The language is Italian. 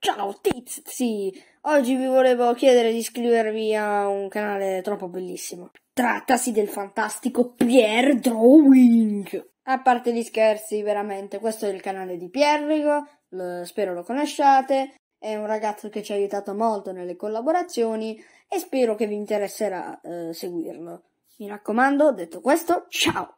Ciao tizi! Oggi vi volevo chiedere di iscrivervi a un canale troppo bellissimo. Trattasi del fantastico Pierre Drawing! A parte gli scherzi, veramente, questo è il canale di Pierrico, lo, spero lo conosciate, è un ragazzo che ci ha aiutato molto nelle collaborazioni e spero che vi interesserà eh, seguirlo. Mi raccomando, detto questo, ciao!